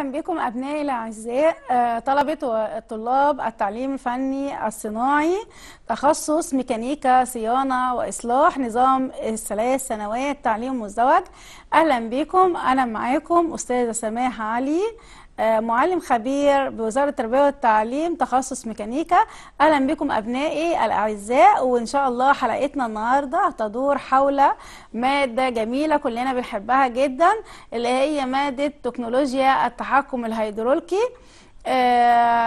اهلا بكم ابنائي الاعزاء آه، طلبه الطلاب التعليم الفني الصناعي تخصص ميكانيكا صيانه واصلاح نظام الثلاث سنوات تعليم مزدوج اهلا بكم انا معاكم استاذه سماح علي آه، معلم خبير بوزاره التربيه والتعليم تخصص ميكانيكا اهلا بكم ابنائي الاعزاء وان شاء الله حلقتنا النهارده تدور حول ماده جميله كلنا بنحبها جدا اللي هي ماده تكنولوجيا التحكم الهيدروليكي آه،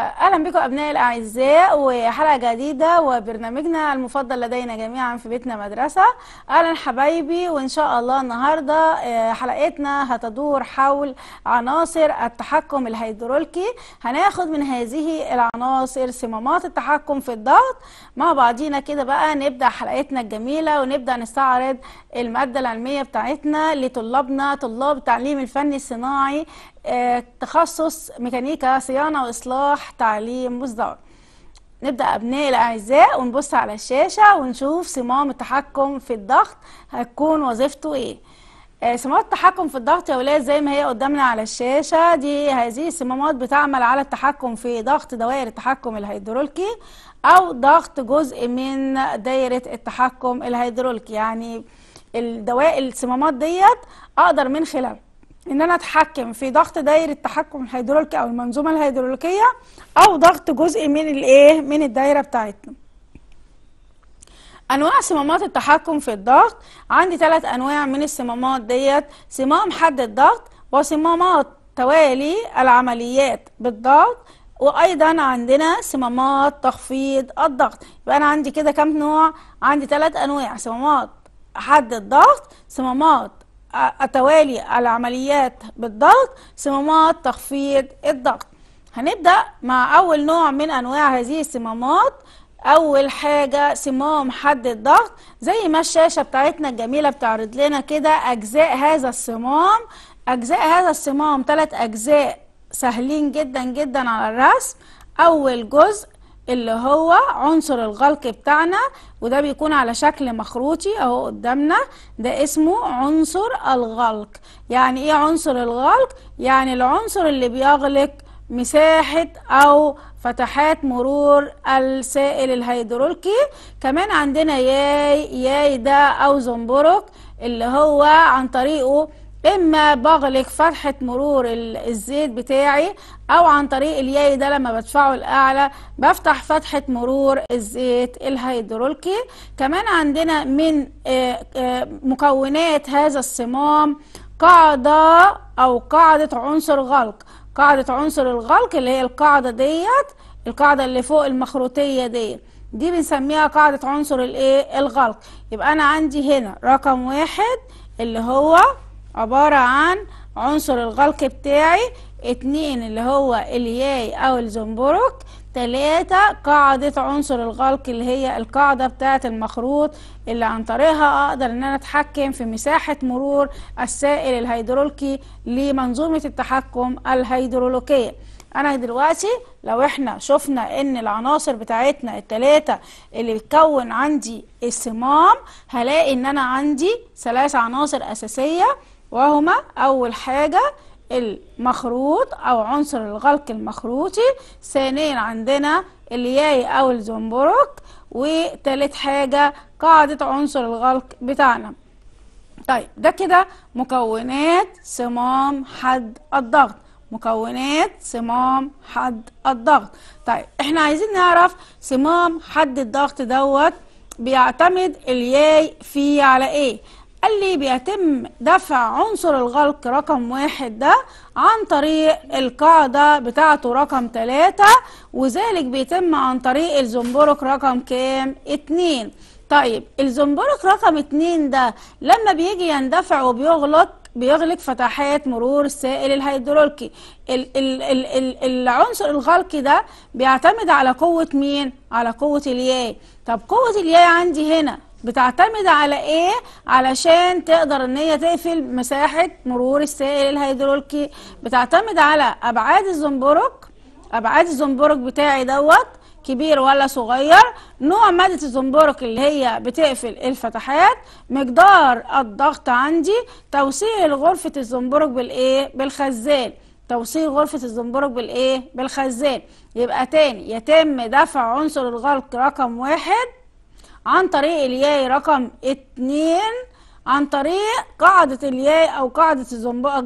اهلا بكم ابنائي الاعزاء وحلقه جديده وبرنامجنا المفضل لدينا جميعا في بيتنا مدرسه اهلا حبايبي وان شاء الله النهارده آه، حلقتنا هتدور حول عناصر التحكم الهيدروليكي هناخد من هذه العناصر صمامات التحكم في الضغط مع بعضينا كده بقى نبدا حلقتنا الجميله ونبدا نستعرض الماده العلميه بتاعتنا لطلابنا طلاب تعليم الفني الصناعي آه، تخصص ميكانيكا صيانة وإصلاح تعليم مصدر نبدأ أبنائي الأعزاء ونبص على الشاشة ونشوف صمام التحكم في الضغط هتكون وظيفته إيه آه، صمام التحكم في الضغط يا ولاد زي ما هي قدامنا على الشاشة دي هذه الصمامات بتعمل على التحكم في ضغط دوائر التحكم الهيدروليكي أو ضغط جزء من دايرة التحكم الهيدروليكي يعني الدوائر الصمامات ديت أقدر من خلالها ان انا اتحكم في ضغط دايره التحكم الهيدروليكي او المنظومه الهيدروليكيه او ضغط جزء من الايه من الدايره بتاعتنا انواع صمامات التحكم في الضغط عندي ثلاث انواع من الصمامات ديت صمام حد الضغط وصمامات توالي العمليات بالضغط وايضا عندنا صمامات تخفيض الضغط يبقى انا عندي كده كام نوع عندي ثلاث انواع صمامات حد الضغط صمامات أتوالي العمليات بالضغط صمامات تخفيض الضغط هنبدأ مع أول نوع من أنواع هذه الصمامات أول حاجة صمام حد الضغط زي ما الشاشة بتاعتنا الجميلة بتعرض لنا كده أجزاء هذا الصمام أجزاء هذا الصمام ثلاث أجزاء سهلين جدا جدا على الرسم أول جزء اللي هو عنصر الغلق بتاعنا وده بيكون على شكل مخروطي اهو قدامنا ده اسمه عنصر الغلق يعني ايه عنصر الغلق يعني العنصر اللي بيغلق مساحة او فتحات مرور السائل الهيدروليكي كمان عندنا ياي ياي ده او زنبرك اللي هو عن طريقه اما بغلق فتحة مرور الزيت بتاعي او عن طريق الياي ده لما بدفعه الاعلى بفتح فتحة مرور الزيت الهيدروليكي كمان عندنا من آه، آه، مكونات هذا الصمام قاعدة او قاعدة عنصر غلق قاعدة عنصر الغلق اللي هي القاعدة ديت القاعدة اللي فوق المخروطية ديت دي بنسميها قاعدة عنصر الايه الغلق يبقى انا عندي هنا رقم واحد اللي هو عبارة عن عنصر الغلق بتاعي اتنين اللي هو الياي او الزنبرك تلاتة قاعدة عنصر الغلق اللي هي القاعدة بتاعة المخروط اللي عن طريقها اقدر ان انا اتحكم في مساحة مرور السائل الهيدروليكي لمنظومة التحكم الهيدروليكية انا دلوقتي لو احنا شفنا ان العناصر بتاعتنا التلاتة اللي بتكون عندي الصمام هلاقي ان انا عندي ثلاث عناصر اساسية وهما أول حاجة المخروط أو عنصر الغلق المخروطي ثانيا عندنا الياي أو الزنبرك وتالت حاجة قاعدة عنصر الغلق بتاعنا طيب ده كده مكونات صمام حد الضغط مكونات صمام حد الضغط طيب احنا عايزين نعرف صمام حد الضغط دوت بيعتمد الياي فيه على ايه قال لي بيتم دفع عنصر الغلق رقم واحد ده عن طريق القاعدة بتاعته رقم تلاتة وذلك بيتم عن طريق الزنبرك رقم كام؟ اتنين طيب الزنبرك رقم اتنين ده لما بيجي يندفع وبيغلق بيغلق فتحات مرور السائل الهيدروليكي ال ال ال ال العنصر الغلقي ده بيعتمد على قوة مين؟ على قوة الياء طب قوة الياء عندي هنا بتعتمد على ايه علشان تقدر ان هي تقفل مساحه مرور السائل الهيدروليكي بتعتمد على ابعاد الزنبرك ابعاد الزنبرك بتاعي دوت كبير ولا صغير نوع مادة الزنبرك اللي هي بتقفل الفتحات مقدار الضغط عندي توسيع غرفة الزنبرك بالايه بالخزان توصيل غرفة الزنبرك بالايه بالخزان يبقى تاني يتم دفع عنصر الغلق رقم واحد عن طريق الياي رقم اتنين عن طريق قاعدة الياي أو قاعدة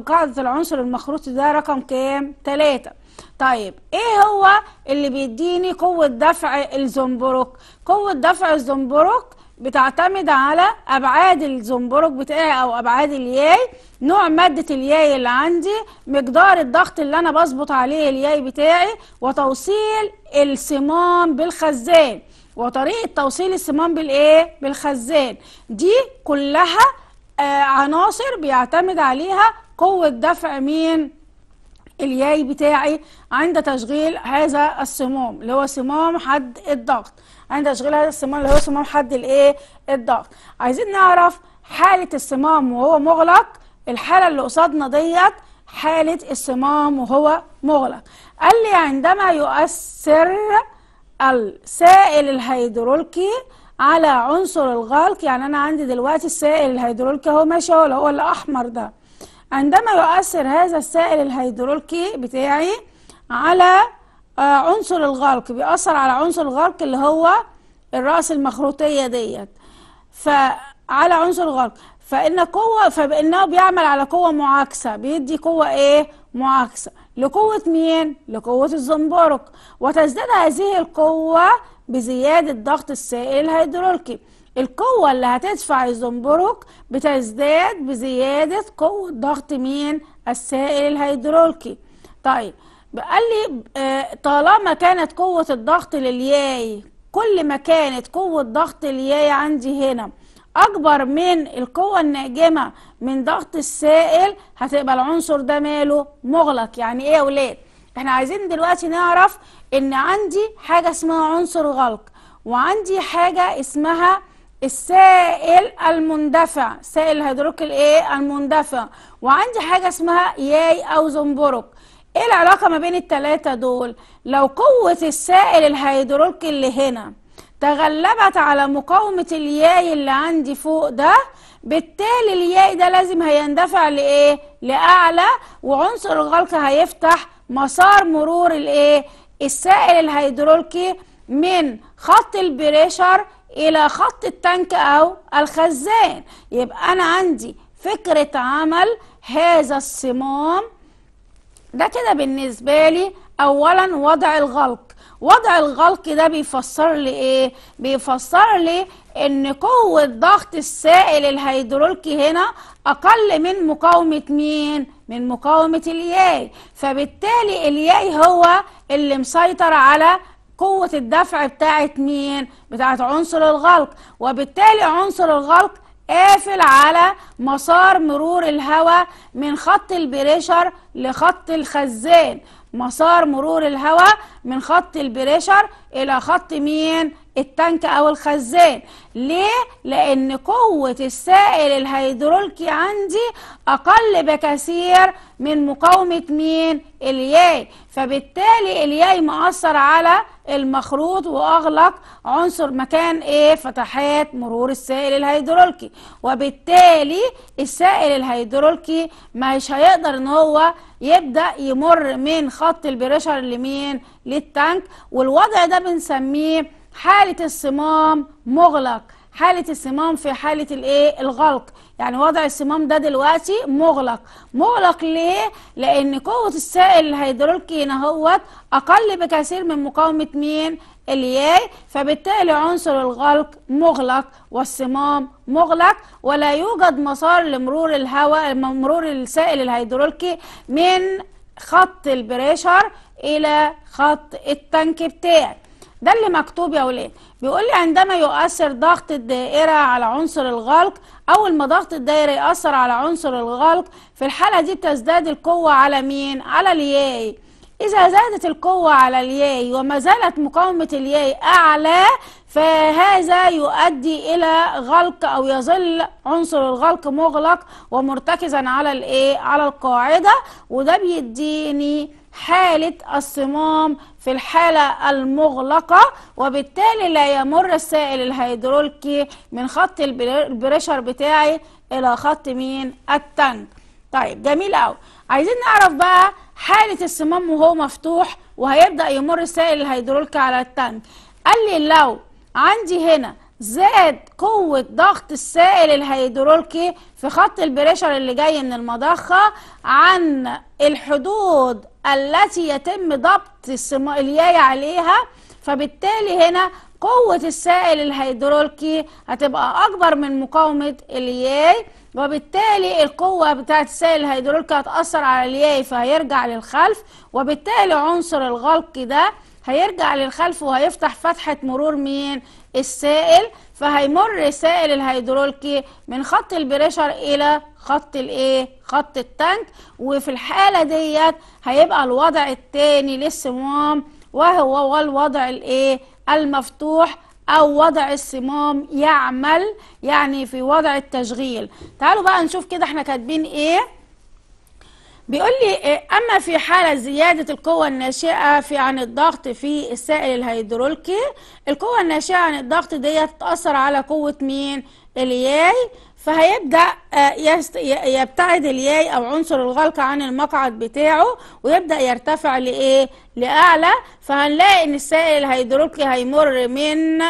قاعدة العنصر المخروطي ده رقم كام؟ تلاتة طيب ايه هو اللي بيديني قوة دفع الزنبرك؟ قوة دفع الزنبرك بتعتمد على ابعاد الزنبرك بتاعي او ابعاد الياي نوع ماده الياي اللي عندي مقدار الضغط اللي انا بظبط عليه الياي بتاعي وتوصيل الصمام بالخزان وطريقه توصيل الصمام بالايه بالخزان دي كلها آه عناصر بيعتمد عليها قوه دفع مين الياي بتاعي عند تشغيل هذا الصمام اللي هو صمام حد الضغط عند تشغيل هذا الصمام اللي هو صمام حد الايه الضغط عايزين نعرف حاله الصمام وهو مغلق الحاله اللي قصادنا ديت حاله الصمام وهو مغلق قال لي عندما يؤثر السائل الهيدروليكي على عنصر الغلق يعني انا عندي دلوقتي السائل الهيدروليكي اهو ماشي اهو هو الاحمر ده عندما يؤثر هذا السائل الهيدروليكي بتاعي على آه، عنصر الغلق بيأثر على عنصر الغلق اللي هو الرأس المخروطية ديت فعلى عنصر الغلق فإن قوة فإنه بيعمل على قوة معاكسة بيدي قوة إيه معاكسة لقوة مين؟ لقوة الزنبرك وتزداد هذه القوة بزيادة ضغط السائل الهيدروليكي القوة اللي هتدفع الزنبرك بتزداد بزيادة قوة ضغط مين؟ السائل الهيدروليكي طيب قال لي آه، طالما كانت قوة الضغط للياي كل ما كانت قوة ضغط الياي عندي هنا أكبر من القوة الناجمة من ضغط السائل هتبقى العنصر ده ماله مغلق يعني ايه يا ولاد احنا عايزين دلوقتي نعرف ان عندي حاجه اسمها عنصر غلق وعندي حاجه اسمها السائل المندفع سائل الهيدروك الايه المندفع وعندي حاجه اسمها ياي او زنبرك ايه العلاقه ما بين الثلاثه دول لو قوه السائل الهيدروك اللي هنا تغلبت على مقاومه الياي اللي عندي فوق ده بالتالي الياء ده لازم هيندفع لايه لاعلى وعنصر الغلق هيفتح مسار مرور الايه السائل الهيدروليكي من خط البريشر الى خط التانك او الخزان يبقى انا عندي فكره عمل هذا الصمام ده كده بالنسبه لي اولا وضع الغلق وضع الغلق ده بيفسر لي ايه بيفسر لي ان قوه ضغط السائل الهيدروليكي هنا اقل من مقاومه مين من مقاومه الياء فبالتالي الياء هو اللي مسيطر على قوه الدفع بتاعت مين بتاعت عنصر الغلق وبالتالي عنصر الغلق قافل على مسار مرور الهواء من خط البريشر لخط الخزان مسار مرور الهواء من خط البريشر الى خط مين التانك او الخزان ليه لان قوه السائل الهيدروليكي عندي اقل بكثير من مقاومه مين الياي فبالتالي الياي مأثر على المخروط واغلق عنصر مكان ايه فتحات مرور السائل الهيدروليكي وبالتالي السائل الهيدروليكي مش هيقدر ان هو يبدا يمر من خط البريشر لمين للتانك والوضع ده بنسميه حالة الصمام مغلق حالة الصمام في حالة الايه الغلق يعني وضع الصمام ده دلوقتي مغلق مغلق ليه لان قوة السائل الهيدروليكي هنا اقل بكثير من مقاومة مين الياي فبالتالي عنصر الغلق مغلق والصمام مغلق ولا يوجد مسار لمرور الهواء مرور السائل الهيدروليكي من خط البريشر الى خط التانك بتاعك ده اللي مكتوب يا ولاد بيقول لي عندما يؤثر ضغط الدائرة على عنصر الغلق أول ما ضغط الدائرة يأثر على عنصر الغلق في الحالة دي تزداد القوة على مين؟ على الياي إذا زادت القوة على الياي وما زالت مقاومة الياي أعلى فهذا يؤدي إلى غلق أو يظل عنصر الغلق مغلق ومرتكزا على الإيه؟ على القاعدة وده بيديني حالة الصمام في الحالة المغلقة وبالتالي لا يمر السائل الهيدروليكي من خط البريشر بتاعي إلى خط مين التانك طيب جميل قوي عايزين نعرف بقى حالة الصمام وهو مفتوح وهيبدأ يمر السائل الهيدروليكي على التانك قال لي لو عندي هنا زاد قوة ضغط السائل الهيدروليكي في خط البريشر اللي جاي من المضخة عن الحدود التي يتم ضبط الياي عليها فبالتالي هنا قوة السائل الهيدروليكي هتبقى أكبر من مقاومة الياي وبالتالي القوة بتاعة السائل الهيدروليكي هتأثر على الياي فهيرجع للخلف وبالتالي عنصر الغلق ده هيرجع للخلف وهيفتح فتحة مرور مين؟ السائل فهيمر سائل الهيدروليكي من خط البريشر إلى خط الايه خط التانك وفي الحاله ديت هيبقى الوضع الثاني للصمام وهو الوضع الايه المفتوح او وضع الصمام يعمل يعني في وضع التشغيل تعالوا بقى نشوف كده احنا كاتبين ايه بيقول لي إيه اما في حاله زياده القوه الناشئه في عن الضغط في السائل الهيدروليكي القوه الناشئه عن الضغط ديت تاثر على قوه مين الياي فهيبدأ آه، يبتعد الياي أو عنصر الغلق عن المقعد بتاعه ويبدأ يرتفع لإيه؟ لأعلى فهنلاقي إن السائل الهيدروكي هيمر من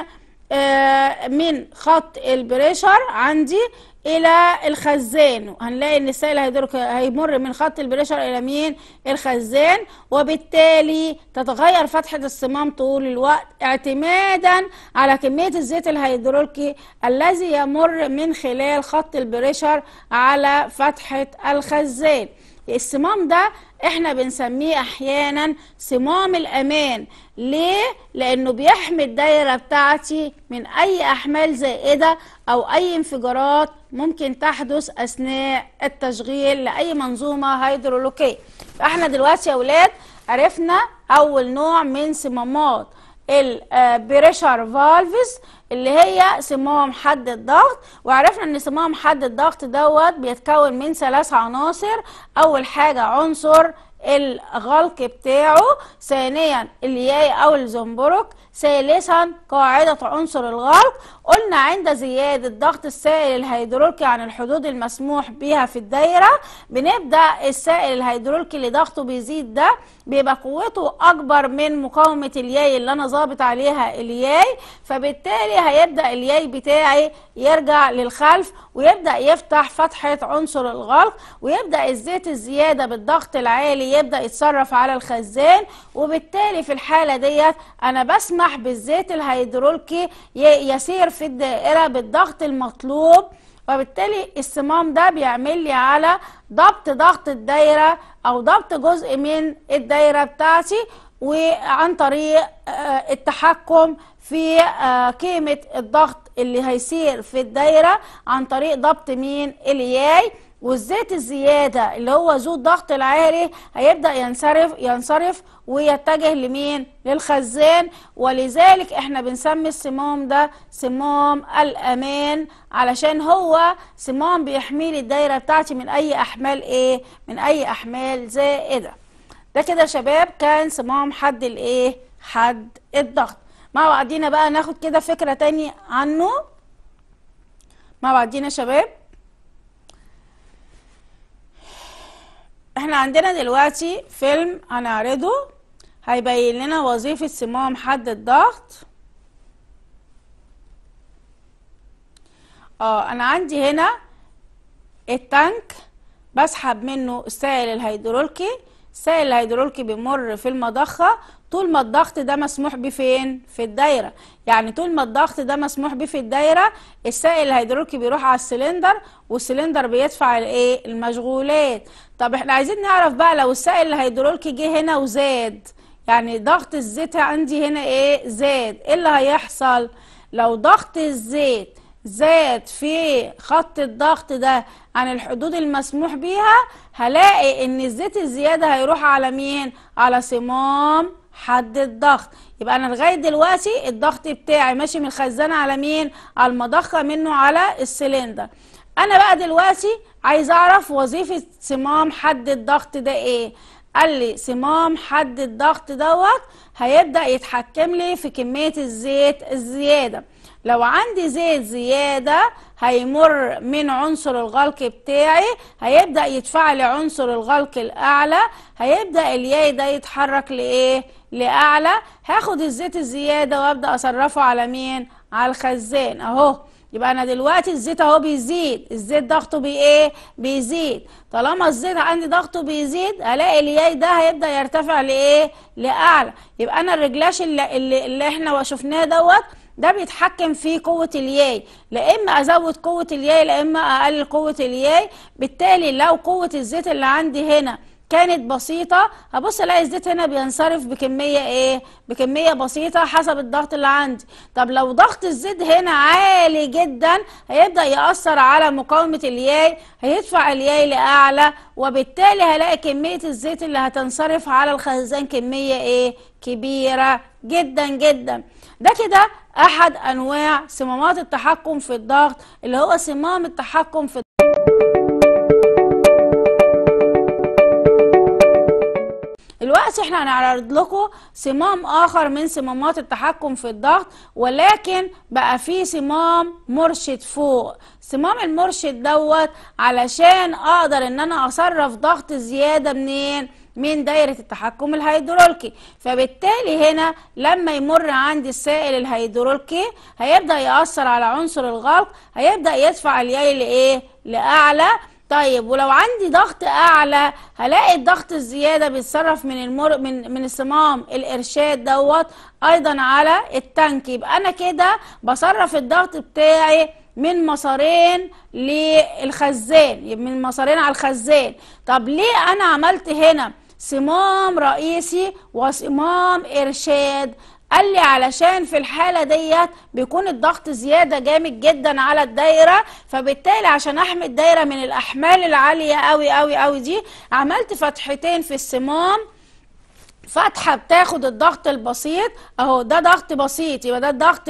آه، من خط البريشر عندي الى الخزان هنلاقي ان السائل هيدرك هيمر من خط البريشر الى مين الخزان وبالتالي تتغير فتحه الصمام طول الوقت اعتمادا على كميه الزيت الهيدروليكي الذي يمر من خلال خط البريشر على فتحه الخزان الصمام ده احنا بنسميه احيانا صمام الامان ليه لانه بيحمي الدايره بتاعتي من اي احمال زائده او اي انفجارات ممكن تحدث أثناء التشغيل لأي منظومة هيدرولوكية فإحنا دلوقتي يا أولاد عرفنا أول نوع من صمامات البريشر فالفز آه، اللي هي صمام حد الضغط وعرفنا ان صمام حد الضغط دوت بيتكون من ثلاث عناصر اول حاجه عنصر الغلق بتاعه ثانيا الياي او الزنبرك ثالثا قاعدة عنصر الغلق قلنا عند زيادة ضغط السائل الهيدروليكي عن الحدود المسموح بها في الدايرة بنبدأ السائل الهيدروليكي اللي ضغطه بيزيد ده بيبقى قوته أكبر من مقاومة الياي اللي أنا ظابط عليها الياي فبالتالي هيبدأ الياي بتاعي يرجع للخلف ويبدأ يفتح فتحة عنصر الغلق ويبدأ الزيت الزيادة بالضغط العالي يبدأ يتصرف على الخزان وبالتالي في الحالة ديت أنا بسمع يسمح بالزيت الهيدروليكي يسير في الدائرة بالضغط المطلوب وبالتالي الصمام ده بيعمل لي على ضبط ضغط الدايرة أو ضبط جزء من الدايرة بتاعتي وعن طريق آه، التحكم في آه، قيمة الضغط اللي هيسير في الدايرة عن طريق ضبط مين الياي والزيت الزيادة اللي هو ذو الضغط العالي هيبدأ ينصرف ينصرف ويتجه لمين؟ للخزان ولذلك احنا بنسمي السموم ده سموم الأمان علشان هو سموم بيحميلي الدايرة بتاعتي من أي أحمال إيه؟ من أي أحمال زائدة. ده كده شباب كان سموم حد الإيه؟ حد الضغط. مع بعضينا بقى ناخد كده فكرة تانية عنه. مع بعضينا شباب. احنا عندنا دلوقتي فيلم هنعرضه هيبين لنا وظيفة سموم حد الضغط اه انا عندي هنا التانك بسحب منه السائل الهيدروليكي السائل الهيدروليكي بيمر في المضخة طول ما الضغط ده مسموح بيه فين في الدايره يعني طول ما الضغط ده مسموح بيه في الدايره السائل الهيدروليكي بيروح على السلندر والسلندر بيدفع الايه المشغولات طب احنا عايزين نعرف بقى لو السائل الهيدروليكي جه هنا وزاد يعني ضغط الزيت عندي هنا ايه زاد ايه اللي هيحصل لو ضغط الزيت زاد في خط الضغط ده عن الحدود المسموح بيها هلاقي ان الزيت الزياده هيروح على مين على صمام حد الضغط يبقى انا لغايه دلوقتي الضغط بتاعي ماشي من الخزانه على مين على المضخه منه على السلندر انا بقى دلوقتي عايز اعرف وظيفه صمام حد الضغط ده ايه قال لي صمام حد الضغط دوت هيبدا يتحكم لي في كميه الزيت الزياده لو عندي زيت زيادة هيمر من عنصر الغلق بتاعي هيبدأ يتفعل عنصر الغلق الأعلى هيبدأ الياي ده يتحرك لإيه؟ لأعلى هاخد الزيت الزيادة وأبدأ أصرفه على مين؟ على الخزان أهو يبقى انا دلوقتي الزيت اهو بيزيد الزيت ضغطه بايه بيزيد طالما الزيت عندي ضغطه بيزيد الاقي الياي ده هيبدا يرتفع لايه لاعلى يبقى انا الرجلاش اللي, اللي احنا شفناه دوت ده بيتحكم في قوة الياي لا إما أزود قوة الياي لا إما أقلل قوة الياي بالتالي لو قوة الزيت اللي عندي هنا كانت بسيطة هبص الاقي الزيت هنا بينصرف بكمية ايه بكمية بسيطة حسب الضغط اللي عندي طب لو ضغط الزيت هنا عالي جدا هيبدأ يأثر على مقاومة الياي هيدفع الياي لأعلى وبالتالي هلاقي كمية الزيت اللي هتنصرف على الخزان كمية ايه كبيرة جدا جدا ده كده احد انواع صمامات التحكم في الضغط اللي هو صمام التحكم في الضغط دلوقتي احنا هنعرض لكم صمام اخر من صمامات التحكم في الضغط ولكن بقى في صمام مرشد فوق صمام المرشد دوت علشان اقدر ان انا اصرف ضغط زياده منين من دايرة التحكم الهيدروليكي فبالتالي هنا لما يمر عند السائل الهيدروليكي هيبدأ يأثر على عنصر الغلق هيبدأ يدفع الياي لإيه؟ لأعلى طيب ولو عندي ضغط اعلى هلاقي الضغط الزياده بيتصرف من المر... من من صمام الارشاد دوت ايضا على التانك يبقى انا كده بصرف الضغط بتاعي من مسارين للخزان من مسارين على الخزان طب ليه انا عملت هنا صمام رئيسي وصمام إرشاد قال لي علشان في الحالة ديت بيكون الضغط زيادة جامد جدا على الدايرة فبالتالي عشان احمي الدايرة من الأحمال العالية قوي قوي قوي دي عملت فتحتين في الصمام فتحه بتاخد الضغط البسيط اهو ده ضغط بسيط يبقى ده الضغط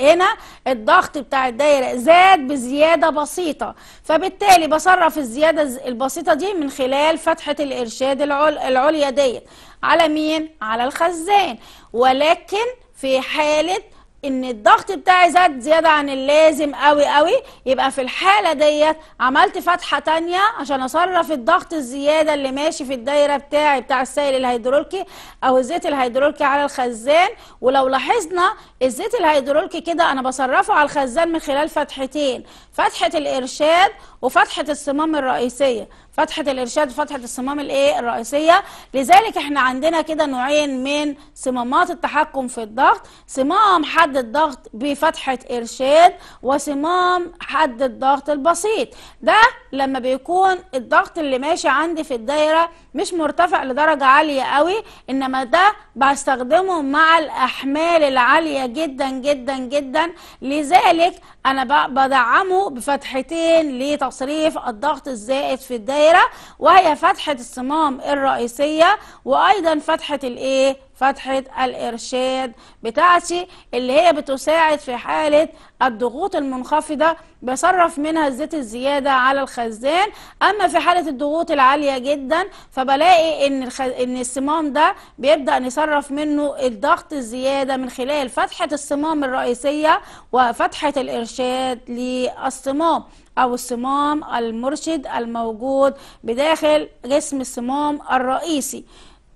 هنا الضغط بتاع الدايره زاد بزياده بسيطه فبالتالي بصرف الزياده البسيطه دي من خلال فتحه الارشاد العليا ديت على مين على الخزان ولكن في حاله ان الضغط بتاعي زاد زياده عن اللازم قوي قوي يبقى في الحاله ديت عملت فتحه تانية عشان اصرف الضغط الزياده اللي ماشي في الدايره بتاعي بتاع السائل الهيدروليكي او الزيت الهيدروليكي على الخزان ولو لاحظنا الزيت الهيدروليكي كده انا بصرفه على الخزان من خلال فتحتين فتحه الارشاد وفتحه الصمام الرئيسيه فتحه الارشاد وفتحه الصمام الايه الرئيسيه لذلك احنا عندنا كده نوعين من صمامات التحكم في الضغط صمام حد الضغط بفتحه ارشاد وصمام حد الضغط البسيط ده لما بيكون الضغط اللي ماشي عندي في الدايره مش مرتفع لدرجه عاليه قوي انما ده بستخدمه مع الاحمال العاليه جدا جدا جدا لذلك انا بدعمه بفتحتين لتصريف الضغط الزائد في الدايره وهي فتحه الصمام الرئيسيه وايضا فتحه الايه فتحة الإرشاد بتاعتي اللي هي بتساعد في حالة الضغوط المنخفضة بصرف منها الزيت الزيادة على الخزان أما في حالة الضغوط العالية جدا فبلاقي إن, الخ... إن الصمام ده بيبدأ نصرف منه الضغط الزيادة من خلال فتحة الصمام الرئيسية وفتحة الإرشاد للصمام أو الصمام المرشد الموجود بداخل جسم الصمام الرئيسي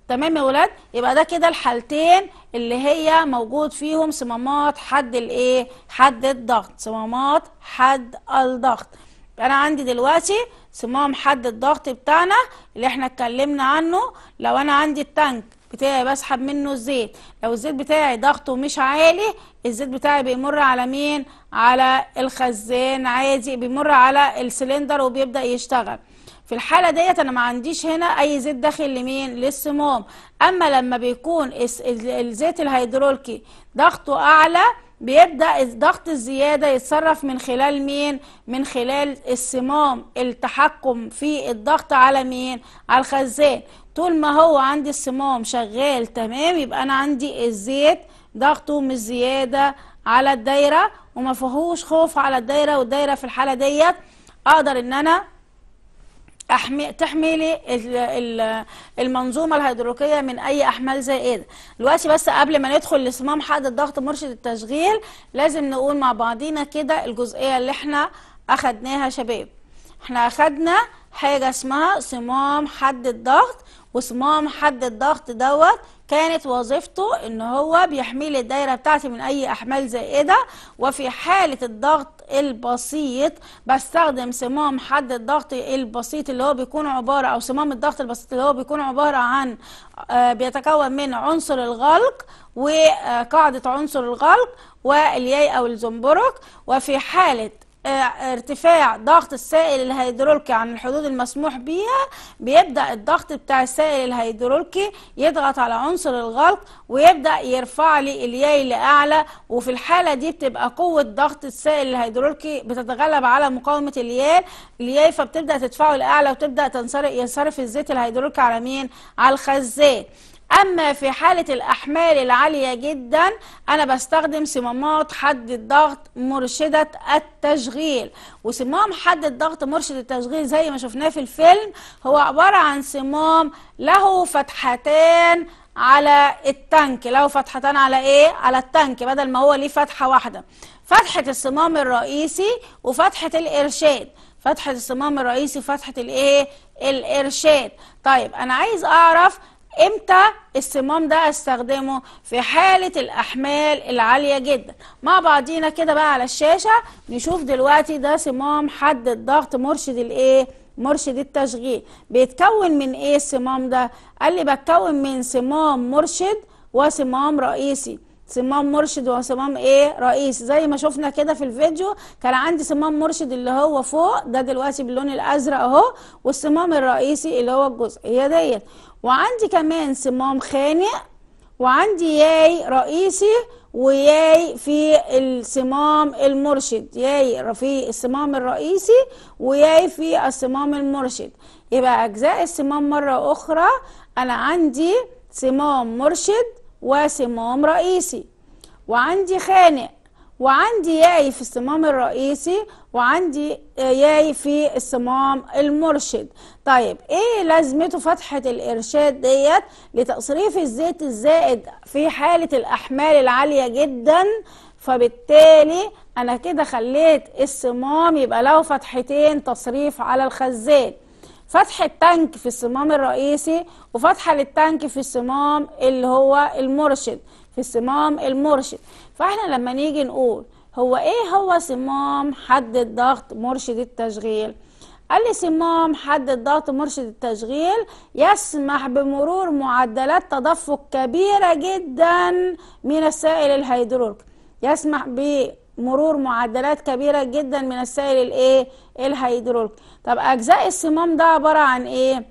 تمام يا ولاد يبقى ده كده الحالتين اللي هي موجود فيهم صمامات حد الايه حد الضغط صمامات حد الضغط انا عندي دلوقتي صمام حد الضغط بتاعنا اللي احنا اتكلمنا عنه لو انا عندي التانك بتاعي بسحب منه الزيت لو الزيت بتاعي ضغطه مش عالي الزيت بتاعي بيمر على مين على الخزان عادي بيمر على السلندر وبيبدأ يشتغل في الحاله ديت انا ما عنديش هنا اي زيت داخل لمين للسموم اما لما بيكون الزيت الهيدروليكي ضغطه اعلى بيبدا الضغط الزياده يتصرف من خلال مين من خلال الصمام التحكم في الضغط على مين على الخزان طول ما هو عندي الصمام شغال تمام يبقى انا عندي الزيت ضغطه مش زياده على الدايره وما فيهوش خوف على الدايره والدايره في الحاله ديت اقدر ان انا أحمي تحمي المنظومه الهيدروليكيه من اي احمال زائدة إيه دلوقتي بس قبل ما ندخل لصمام حد الضغط مرشد التشغيل لازم نقول مع بعضينا كده الجزئيه اللي احنا اخدناها شباب احنا اخدنا حاجه اسمها صمام حد الضغط وصمام حد الضغط دوت كانت وظيفته ان هو بيحمي لي الدايره بتاعتي من اي احمال زائده إيه وفي حاله الضغط البسيط بستخدم صمام حد الضغط البسيط اللي هو بيكون عبارة أو صمام الضغط البسيط اللي هو بيكون عبارة عن آه، بيتكون من عنصر الغلق وقاعدة عنصر الغلق والياي أو الزنبرك وفي حالة ارتفاع ضغط السائل الهيدروليكي عن الحدود المسموح بيها بيبدأ الضغط بتاع السائل الهيدروليكي يضغط على عنصر الغلق ويبدأ يرفع لي الياي لأعلى وفي الحالة دي بتبقى قوة ضغط السائل الهيدروليكي بتتغلب على مقاومة الياي الياي فبتبدأ تدفعه لأعلى وتبدأ تنصرف ينصرف الزيت الهيدروليكي على مين؟ على الخزان أما في حالة الأحمال العالية جدا أنا بستخدم صمامات حد الضغط مرشدة التشغيل وصمام حد الضغط مرشد التشغيل زي ما شفناه في الفيلم هو عبارة عن صمام له فتحتان على التانك له فتحتان على ايه على التانك بدل ما هو ليه فتحه واحده فتحه الصمام الرئيسي وفتحه الارشاد فتحه الصمام الرئيسي فتحه الايه الارشاد طيب انا عايز اعرف امتى الصمام ده استخدمه في حالة الاحمال العالية جدا مع بعضينا كده بقى على الشاشة نشوف دلوقتي ده صمام حد الضغط مرشد الايه مرشد التشغيل بيتكون من ايه الصمام ده قال لي بتكون من صمام مرشد وصمام رئيسي صمام مرشد وصمام ايه رئيسي زي ما شفنا كده في الفيديو كان عندي صمام مرشد اللي هو فوق ده دلوقتي باللون الازرق اهو والصمام الرئيسي اللي هو الجزء هي ديت وعندي كمان صمام خانق وعندي ياي رئيسي وياي في الصمام المرشد ياي في الصمام الرئيسي وياي في الصمام المرشد يبقى أجزاء الصمام مرة أخرى أنا عندي صمام مرشد وصمام رئيسي وعندي خانق وعندي ياي في الصمام الرئيسي وعندي آه، ياي في الصمام المرشد طيب ايه لازمته فتحة الارشاد ديت لتصريف الزيت الزائد في حالة الاحمال العالية جدا فبالتالي انا كده خليت الصمام يبقى له فتحتين تصريف على الخزان فتحة التانك في الصمام الرئيسي وفتحة للتانك في الصمام اللي هو المرشد في الصمام المرشد فاحنا لما نيجي نقول هو ايه هو صمام حد الضغط مرشد التشغيل قال لي صمام حد الضغط مرشد التشغيل يسمح بمرور معدلات تدفق كبيرة جدا من السائل الهيدروليك يسمح بمرور معدلات كبيرة جدا من السائل الايه الهيدروليك طب أجزاء الصمام ده عبارة عن ايه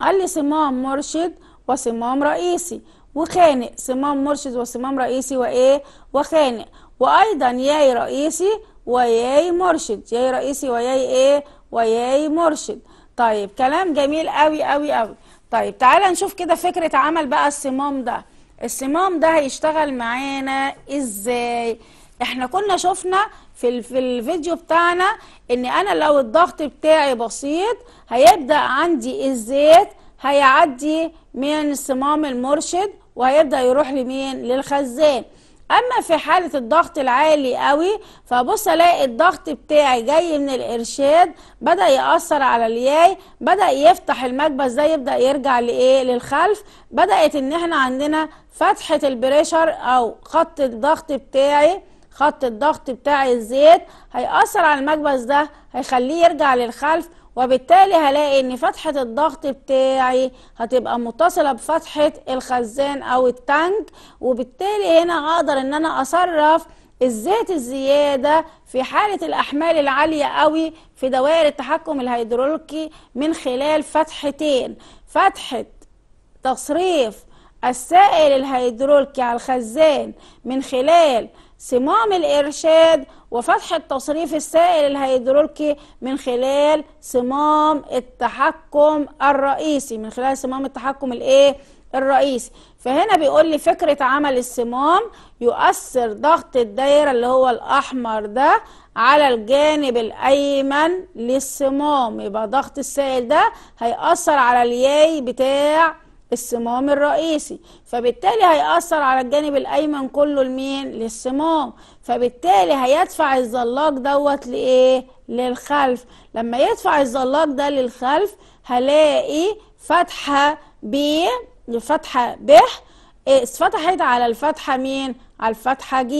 قال لي صمام مرشد وصمام رئيسي وخانق صمام مرشد وصمام رئيسي وإيه وخانق وأيضا ياي رئيسي وياي مرشد ياي رئيسي وياي إيه وياي مرشد طيب كلام جميل قوي قوي قوي طيب تعالى نشوف كده فكرة عمل بقى الصمام ده الصمام ده هيشتغل معانا ازاي احنا كنا شفنا في في الفيديو بتاعنا ان انا لو الضغط بتاعي بسيط هيبدأ عندي الزيت هيعدي من صمام المرشد وهيبدا يروح لمين للخزان اما في حاله الضغط العالي قوي فبص الاقي الضغط بتاعي جاي من الارشاد بدا ياثر على الياي بدا يفتح المكبس ده يبدا يرجع لايه للخلف بدات ان احنا عندنا فتحه البريشر او خط الضغط بتاعي خط الضغط بتاع الزيت هيأثر على المكبس ده هيخليه يرجع للخلف وبالتالي هلاقي ان فتحة الضغط بتاعي هتبقى متصلة بفتحة الخزان او التانك وبالتالي هنا هقدر ان انا اصرف الزيت الزيادة في حالة الأحمال العالية قوي في دوائر التحكم الهيدروليكي من خلال فتحتين فتحة تصريف السائل الهيدروليكي على الخزان من خلال صمام الإرشاد وفتح تصريف السائل الهيدروليكي من خلال صمام التحكم الرئيسي من خلال صمام التحكم الايه الرئيسي فهنا بيقول لي فكرة عمل الصمام يؤثر ضغط الدايرة اللي هو الأحمر ده على الجانب الأيمن للصمام يبقى ضغط السائل ده هيأثر على الياي بتاع الصمام الرئيسي فبالتالي هيأثر على الجانب الأيمن كله لمين للصمام فبالتالي هيدفع الزلاق دوت لايه للخلف لما يدفع الزلاق ده للخلف هلاقي فتحه ب فتحه ب إيه، اتفتحت على الفتحه مين على الفتحه ج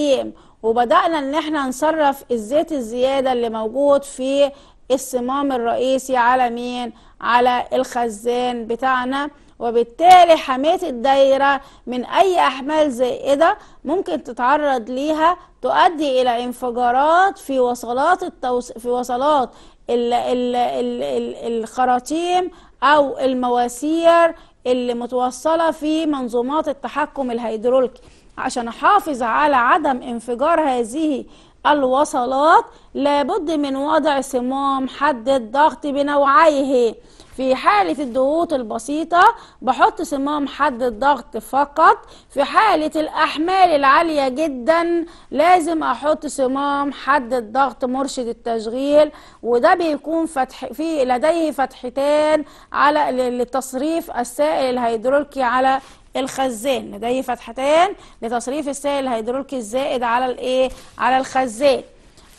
وبدانا ان احنا نصرف الزيت الزياده اللي موجود في الصمام الرئيسي على مين على الخزان بتاعنا وبالتالي حامية الدايرة من أي أحمال زائدة ممكن تتعرض ليها تؤدي إلى انفجارات في وصلات التوص... في وصلات ال... ال... ال... ال... الخراطيم أو المواسير اللي متوصلة في منظومات التحكم الهيدروليكي عشان أحافظ على عدم انفجار هذه الوصلات لابد من وضع صمام حد الضغط بنوعيه في حالة الضغوط البسيطة بحط صمام حد الضغط فقط في حالة الأحمال العالية جدا لازم أحط صمام حد الضغط مرشد التشغيل وده بيكون فتح في لديه فتحتان على لتصريف السائل الهيدروليكي على الخزان لديه فتحتان لتصريف السائل الهيدروليكي الزائد على الايه على الخزان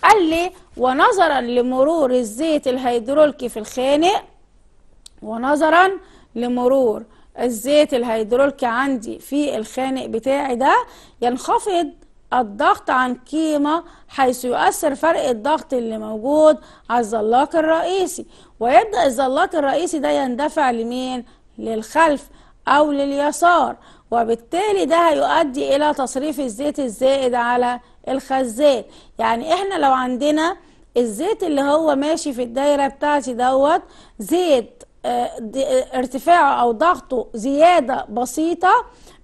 قال لي ونظرا لمرور الزيت الهيدروليكي في الخانق ونظرا لمرور الزيت الهيدروليك عندي في الخانق بتاعي ده ينخفض الضغط عن قيمة حيث يؤثر فرق الضغط اللي موجود على الزلاق الرئيسي ويبدأ الزلاق الرئيسي ده يندفع لمين؟ للخلف أو لليسار وبالتالي ده هيؤدي إلى تصريف الزيت الزائد على الخزان يعني إحنا لو عندنا الزيت اللي هو ماشي في الدايرة بتاعتي دوت زيت آه، آه، ارتفاعه او ضغطه زياده بسيطه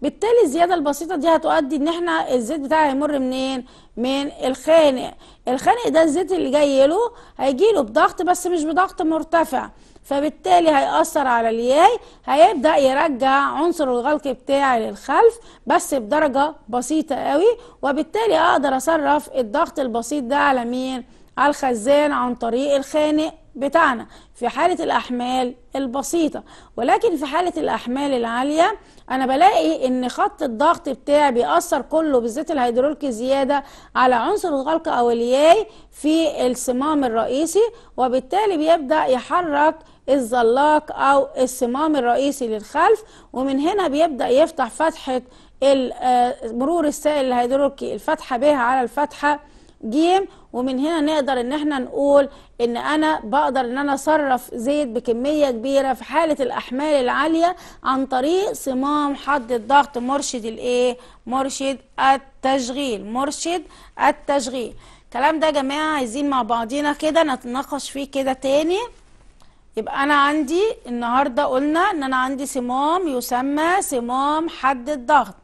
بالتالي الزياده البسيطه دي هتؤدي ان احنا الزيت بتاعه هيمر منين من الخانق الخانق ده الزيت اللي جاي له هيجي له بضغط بس مش بضغط مرتفع فبالتالي هيأثر على الياي هيبدأ يرجع عنصر الغلق بتاعي للخلف بس بدرجة بسيطة قوي وبالتالي أقدر أصرف الضغط البسيط ده على مين؟ على الخزان عن طريق الخانق بتاعنا في حالة الأحمال البسيطة ولكن في حالة الأحمال العالية أنا بلاقي إن خط الضغط بتاعي بيأثر كله بالذات الهيدروليك زيادة على عنصر الغلق أو الياي في الصمام الرئيسي وبالتالي بيبدأ يحرك الزلاق أو الصمام الرئيسي للخلف ومن هنا بيبدأ يفتح فتحة آه، مرور السائل الهيدروليكي الفتحة ب على الفتحة ج ومن هنا نقدر ان احنا نقول ان انا بقدر ان انا اصرف زيت بكميه كبيره في حاله الاحمال العاليه عن طريق صمام حد الضغط مرشد الايه مرشد التشغيل مرشد التشغيل الكلام ده يا جماعه عايزين مع بعضينا كده نتناقش فيه كده تاني يبقى انا عندي النهارده قلنا ان انا عندي صمام يسمى صمام حد الضغط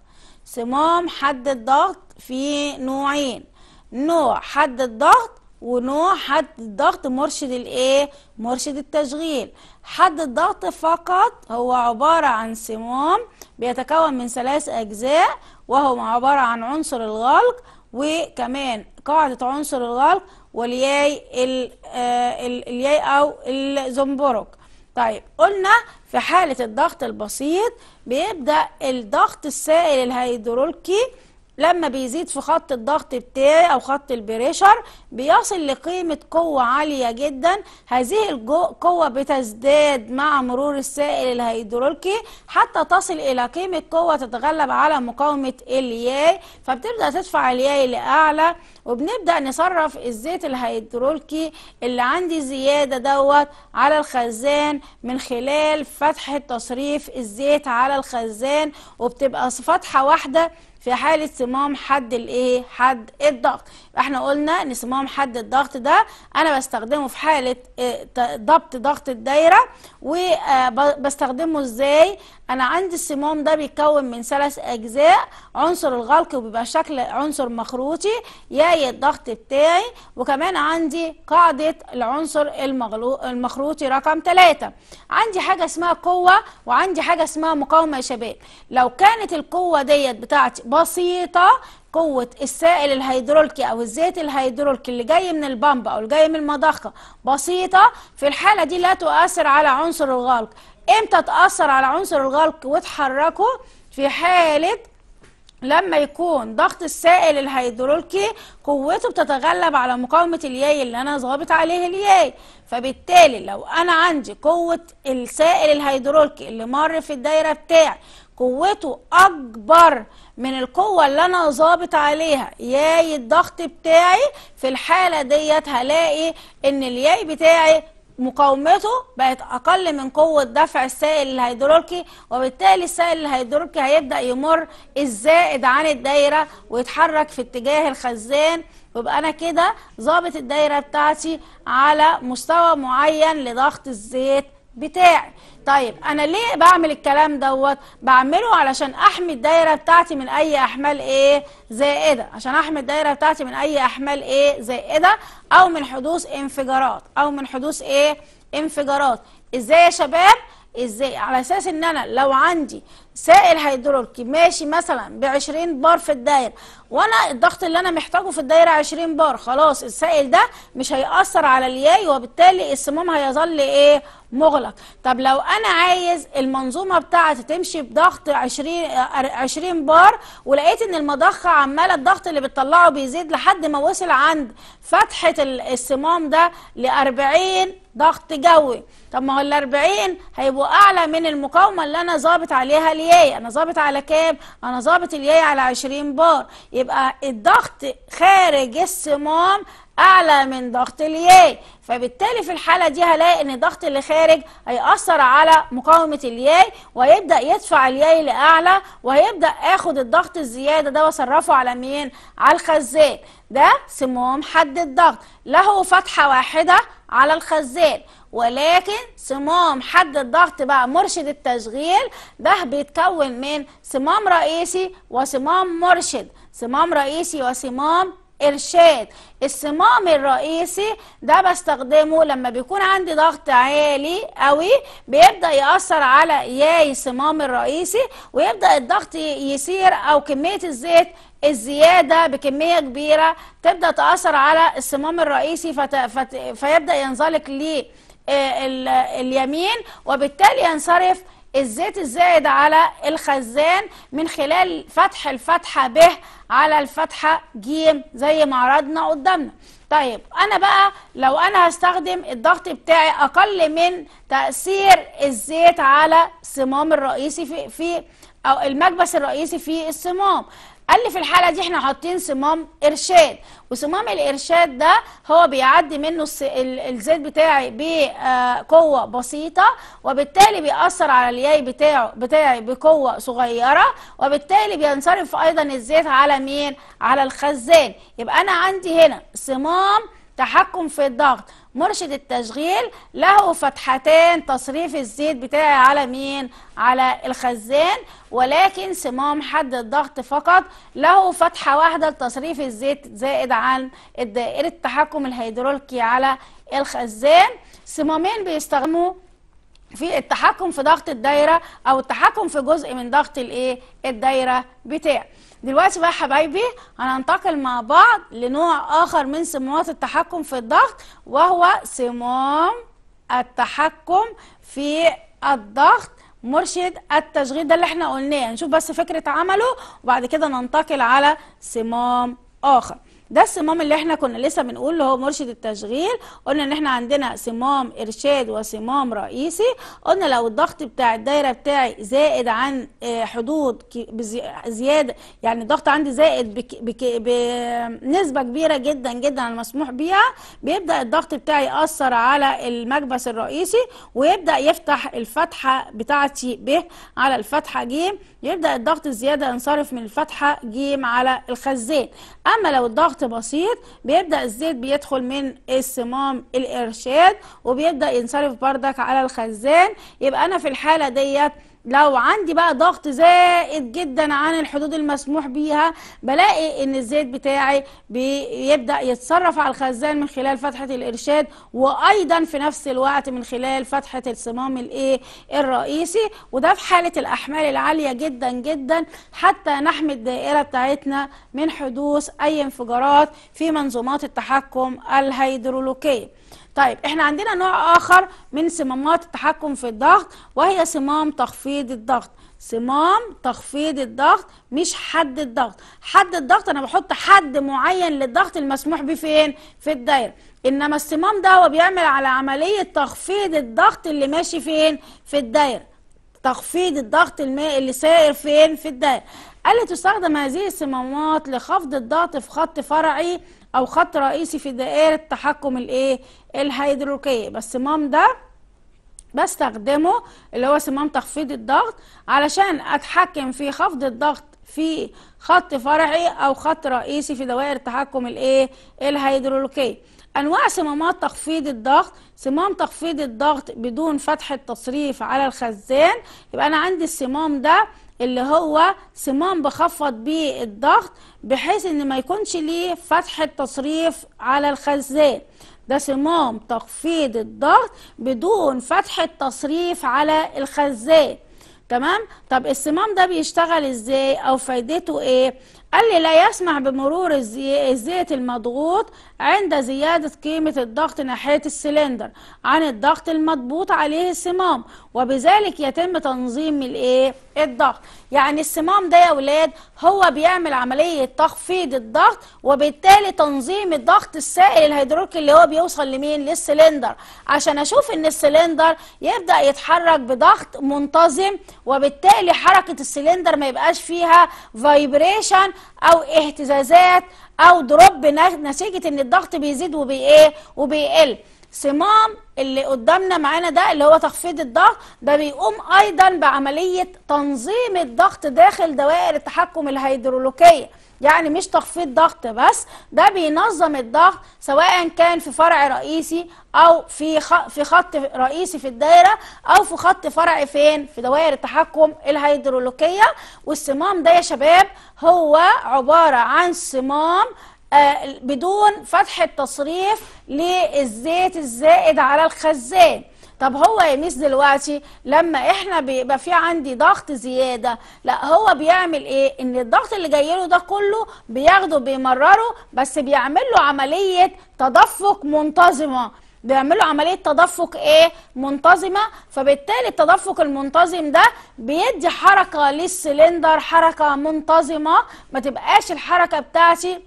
صمام حد الضغط في نوعين نوع حد الضغط ونوع حد الضغط مرشد الايه مرشد التشغيل حد الضغط فقط هو عبارة عن سموم بيتكون من ثلاث أجزاء وهو عبارة عن عنصر الغلق وكمان قاعدة عنصر الغلق والياي آه، الياي أو الزنبرك طيب قلنا في حالة الضغط البسيط بيبدأ الضغط السائل الهيدروليكي لما بيزيد في خط الضغط بتاعي او خط البريشر بيصل لقيمه قوه عاليه جدا هذه القوه بتزداد مع مرور السائل الهيدروليكي حتى تصل الى قيمه قوه تتغلب على مقاومه الياي فبتبدا تدفع الياي لاعلى وبنبدا نصرف الزيت الهيدروليكي اللي عندي زياده دوت على الخزان من خلال فتحه تصريف الزيت على الخزان وبتبقى فتحه واحده في حاله صمام حد الايه حد الضغط احنا قلنا ان صمام حد الضغط ده انا بستخدمه في حاله آه، ضبط ضغط الدايره وبستخدمه آه، ازاي انا عندي الصمام ده بيتكون من ثلاث اجزاء عنصر الغلق وبيبقى شكل عنصر مخروطي ياي الضغط بتاعي وكمان عندي قاعده العنصر المخروطي رقم 3 عندي حاجه اسمها قوه وعندي حاجه اسمها مقاومه يا شباب لو كانت القوه ديت بتاعتي بسيطه قوه السائل الهيدروليكي او الزيت الهيدروليكي اللي جاي من البامب او اللي جاي من المضخه بسيطه في الحاله دي لا تؤثر على عنصر الغلق امتى تاثر على عنصر الغلق وتحركه في حاله لما يكون ضغط السائل الهيدروليكي قوته بتتغلب على مقاومة الياي اللي أنا ظابط عليه الياي فبالتالي لو أنا عندي قوة السائل الهيدروليكي اللي مر في الدايرة بتاعي قوته اكبر من القوه اللي انا ظابط عليها ياي الضغط بتاعي في الحاله ديت هلاقي ان الياي بتاعي مقاومته بقت اقل من قوه دفع السائل الهيدروليكي وبالتالي السائل الهيدروليكي هيبدا يمر الزائد عن الدايره ويتحرك في اتجاه الخزان ويبقى انا كده ظابط الدايره بتاعتي على مستوى معين لضغط الزيت بتاعي طيب انا ليه بعمل الكلام دوت بعمله علشان احمي الدايره بتاعتي من اي احمال ايه زائده عشان احمي الدايره بتاعتي من اي احمال ايه زائده او من حدوث انفجارات او من حدوث ايه انفجارات ازاي يا شباب ازاي على اساس ان انا لو عندي سائل هيدروليكي ماشي مثلا ب 20 بار في الدايره وانا الضغط اللي انا محتاجه في الدايره 20 بار خلاص السائل ده مش هيأثر على الياي وبالتالي السموم هيظل ايه مغلق طب لو انا عايز المنظومه بتاعتي تمشي بضغط 20 20 بار ولقيت ان المضخه عماله الضغط اللي بتطلعه بيزيد لحد ما وصل عند فتحه الصمام ده ل 40 ضغط جوي طب ما هو ال 40 هيبقوا اعلى من المقاومه اللي انا ظابط عليها الياي انا ظابط على كام انا ظابط الياي على 20 بار يبقى الضغط خارج الصمام اعلى من ضغط الياي فبالتالي في الحاله دي هلاقي ان الضغط اللي خارج هيأثر على مقاومه الياي ويبدا يدفع الياي لاعلى وهيبدا اخد الضغط الزياده ده واصرفه على مين على الخزان ده صمام حد الضغط له فتحه واحده على الخزان ولكن صمام حد الضغط بقى مرشد التشغيل ده بيتكون من صمام رئيسي وصمام مرشد صمام رئيسي وصمام إرشاد الصمام الرئيسي ده بستخدمه لما بيكون عندي ضغط عالي قوي بيبدأ يأثر على ياي الصمام الرئيسي ويبدأ الضغط يسير أو كمية الزيت الزياده بكميه كبيره تبدا تاثر على الصمام الرئيسي فت... فت... فيبدا ينزلق ل آه، ال... اليمين وبالتالي ينصرف الزيت الزائد على الخزان من خلال فتح الفتحه ب على الفتحه ج زي ما عرضنا قدامنا طيب انا بقى لو انا هستخدم الضغط بتاعي اقل من تاثير الزيت على الصمام الرئيسي في, في او المكبس الرئيسي في الصمام قال لي في الحاله دي احنا حاطين صمام ارشاد وصمام الارشاد ده هو بيعدي منه الزيت بتاعي بقوه آه، بسيطه وبالتالي بيأثر على الياي بتاعه بتاعي بقوه صغيره وبالتالي بينصرف ايضا الزيت على مين على الخزان يبقى انا عندي هنا صمام تحكم في الضغط مرشد التشغيل له فتحتين تصريف الزيت بتاعي على مين على الخزان ولكن صمام حد الضغط فقط له فتحة واحدة لتصريف الزيت زائد عن دائرة التحكم الهيدروليكي على الخزان صمامين بيستخدموا في التحكم في ضغط الدايرة أو التحكم في جزء من ضغط الايه الدايرة بتاعي دلوقتي بقى حبايبي هننتقل مع بعض لنوع آخر من صمامات التحكم في الضغط وهو صمام التحكم في الضغط مرشد التشغيل ده اللي احنا قلناه نشوف بس فكرة عمله وبعد كده ننتقل على صمام آخر ده الصمام اللي احنا كنا لسه بنقول اللي هو مرشد التشغيل قلنا ان احنا عندنا صمام ارشاد وصمام رئيسي قلنا لو الضغط بتاع الدايره بتاعي زائد عن آه، حدود زياده يعني الضغط عندي زائد بك بك بنسبه كبيره جدا جدا عن المسموح بيها بيبدا الضغط بتاعي ياثر على المكبس الرئيسي ويبدا يفتح الفتحه بتاعتي ب على الفتحه ج يبدا الضغط الزياده ينصرف من الفتحه ج على الخزان اما لو الضغط وقت بسيط بيبدأ الزيت بيدخل من الصمام الإرشاد وبيبدأ ينصرف بردك على الخزان يبقى أنا في الحالة ديت لو عندي بقى ضغط زائد جدا عن الحدود المسموح بيها بلاقي ان الزيت بتاعي بيبدا يتصرف على الخزان من خلال فتحه الارشاد وايضا في نفس الوقت من خلال فتحه الصمام الايه الرئيسي وده في حاله الاحمال العاليه جدا جدا حتى نحمي الدائره بتاعتنا من حدوث اي انفجارات في منظومات التحكم الهيدرولوجيه طيب احنا عندنا نوع اخر من صمامات التحكم في الضغط وهي صمام تخفيض الضغط صمام تخفيض الضغط مش حد الضغط حد الضغط انا بحط حد معين للضغط المسموح به فين في الدايره انما الصمام ده هو بيعمل على عمليه تخفيض الضغط اللي ماشي فين في الدايره تخفيض الضغط الماء اللي سائر فين في الدايره قال تستخدم هذه الصمامات لخفض الضغط في خط فرعي او خط رئيسي في دائره تحكم الايه الهيدروليكيه بس الصمام ده بستخدمه اللي هو صمام تخفيض الضغط علشان اتحكم في خفض الضغط في خط فرعي او خط رئيسي في دوائر تحكم الايه الهيدروليكيه انواع صمامات تخفيض الضغط صمام تخفيض الضغط بدون فتحه تصريف على الخزان يبقى انا عندي الصمام ده اللي هو صمام بخفض بيه الضغط بحيث ان ما يكونش ليه فتحة تصريف على الخزان ده صمام تخفيض الضغط بدون فتحة تصريف على الخزان تمام طب الصمام ده بيشتغل ازاي او فايدته ايه قال لي لا يسمح بمرور الزيت المضغوط عند زيادة قيمة الضغط ناحية السلندر عن الضغط المضبوط عليه الصمام وبذلك يتم تنظيم الايه الضغط يعني الصمام ده يا ولاد هو بيعمل عملية تخفيض الضغط وبالتالي تنظيم الضغط السائل الهيدروليكي اللي هو بيوصل لمين للسلندر عشان اشوف ان السلندر يبدأ يتحرك بضغط منتظم وبالتالي حركة السلندر ما يبقاش فيها فايبريشن او اهتزازات او دروب نتيجه ان الضغط بيزيد وبايه وبيقل صمام اللي قدامنا معانا ده اللي هو تخفيض الضغط ده بيقوم ايضا بعمليه تنظيم الضغط داخل دوائر التحكم الهيدرولوكيه يعني مش تخفيض ضغط بس ده بينظم الضغط سواء كان في فرع رئيسي او في في خط رئيسي في الدايره او في خط فرعي فين في دوائر التحكم الهيدرولوكيه والصمام ده يا شباب هو عباره عن صمام آه، بدون فتحه تصريف للزيت الزائد على الخزان طب هو يا ميس دلوقتي لما احنا بيبقى في عندي ضغط زياده لا هو بيعمل ايه ان الضغط اللي جاي له ده كله بياخده بيمرره بس بيعمل له عمليه تدفق منتظمه بيعملوا عملية تدفق ايه منتظمة فبالتالي التدفق المنتظم ده بيدي حركة للسلندر حركة منتظمة ما تبقاش الحركة بتاعتي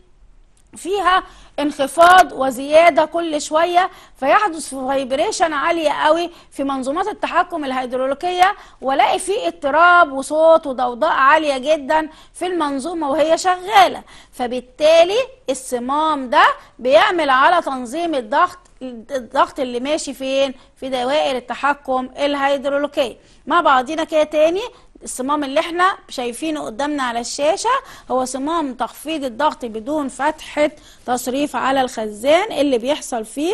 فيها انخفاض وزياده كل شويه فيحدث فايبريشن عاليه قوي في منظومات التحكم الهيدروليكيه والاقي في اضطراب وصوت وضوضاء عاليه جدا في المنظومه وهي شغاله فبالتالي الصمام ده بيعمل على تنظيم الضغط الضغط اللي ماشي فين في دوائر التحكم الهيدروليكيه مع بعضينا كده تاني الصمام اللي احنا شايفينه قدامنا على الشاشة هو صمام تخفيض الضغط بدون فتحة تصريف على الخزان اللي بيحصل فيه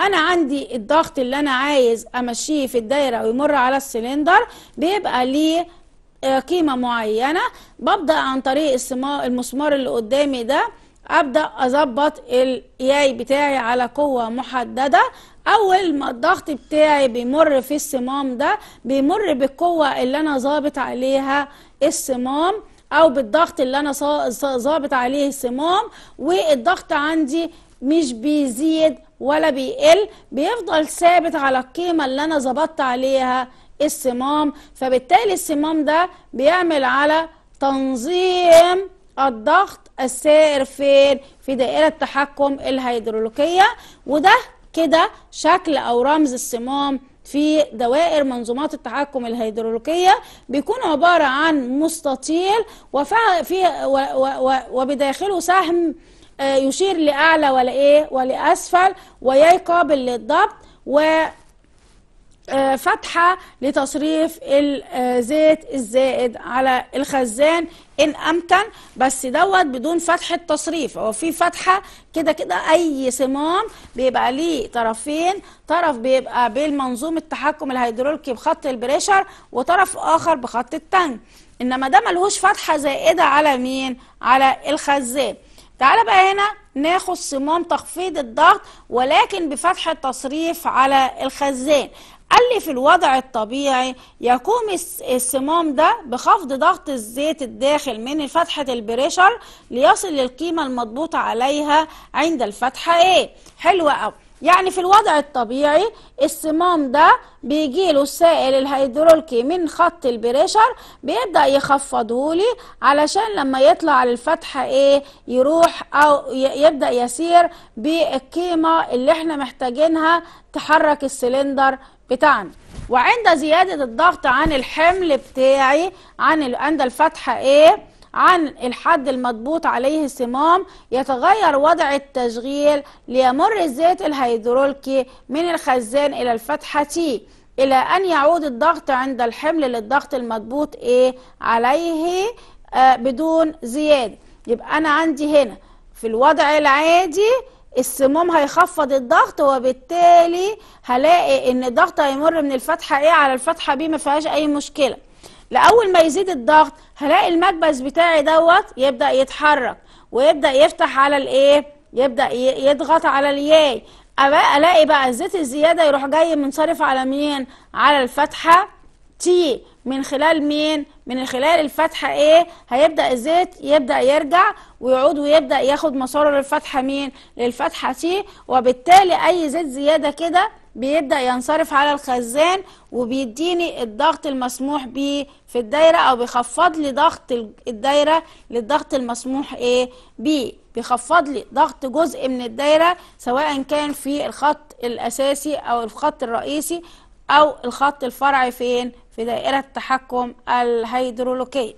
انا عندي الضغط اللي انا عايز امشيه في الدايرة ويمر على السلندر بيبقى ليه آه، قيمة معينة ببدأ عن طريق المسمار اللي قدامي ده ابدا اظبط الياي بتاعي على قوه محدده اول ما الضغط بتاعي بيمر في الصمام ده بيمر بالقوه اللي انا ظابط عليها الصمام او بالضغط اللي انا ظابط عليه الصمام والضغط عندي مش بيزيد ولا بيقل بيفضل ثابت على القيمه اللي انا ظبطت عليها الصمام فبالتالي الصمام ده بيعمل على تنظيم الضغط السائر فين في دائرة تحكم الهيدروليكية وده كده شكل أو رمز الصمام في دوائر منظومات التحكم الهيدروليكية بيكون عبارة عن مستطيل وفي وبداخله سهم آه، يشير لأعلى ولا إيه ولأسفل ويقابل قابل للضبط و آه، فتحة لتصريف الزيت الزائد على الخزان إن أمكن بس دوت بدون فتحة تصريف هو في فتحة كده كده أي صمام بيبقى ليه طرفين طرف بيبقى بالمنظوم التحكم الهيدروليكي بخط البريشر وطرف آخر بخط التنج إنما ده ملهوش فتحة زائدة على مين؟ على الخزان تعالى بقى هنا ناخد صمام تخفيض الضغط ولكن بفتحة تصريف على الخزان قال لي في الوضع الطبيعي يقوم السمام ده بخفض ضغط الزيت الداخل من فتحة البريشر ليصل للقيمة المضبوطة عليها عند الفتحة ايه حلوة قوي يعني في الوضع الطبيعي الصمام ده بيجي له السائل الهيدروليكي من خط البريشر بيبدا يخفضه لي علشان لما يطلع للفتحه الفتحه ايه يروح او يبدا يسير بالقيمه اللي احنا محتاجينها تحرك السلندر بتاعنا وعند زيادة الضغط عن الحمل بتاعي عن عند الفتحة A إيه؟ عن الحد المضبوط عليه السمام يتغير وضع التشغيل ليمر الزيت الهيدروليكي من الخزان إلى الفتحة T إلى أن يعود الضغط عند الحمل للضغط المضبوط A إيه؟ عليه آه، بدون زيادة يبقى أنا عندي هنا في الوضع العادي السموم هيخفض الضغط وبالتالي هلاقي ان الضغط هيمر من الفتحه ايه على الفتحه بي ما فيهاش اي مشكله لاول ما يزيد الضغط هلاقي المكبس بتاعي دوت يبدا يتحرك ويبدا يفتح على الايه يبدا يضغط على الياي الاقي بقى الزيت الزياده يروح جاي منصرف على مين على الفتحه تي من خلال مين من خلال الفتحة ايه هيبدأ الزيت يبدأ يرجع ويعود ويبدأ ياخد مساره للفتحة مين للفتحة تي وبالتالي اي زيت زيادة كده بيبدأ ينصرف على الخزان وبيديني الضغط المسموح به في الدايرة او بيخفض لي ضغط الدايرة للضغط المسموح ايه بيه بيخفض لي ضغط جزء من الدايرة سواء كان في الخط الاساسي او الخط الرئيسي أو الخط الفرعي فين في دائرة التحكم الهيدروليكي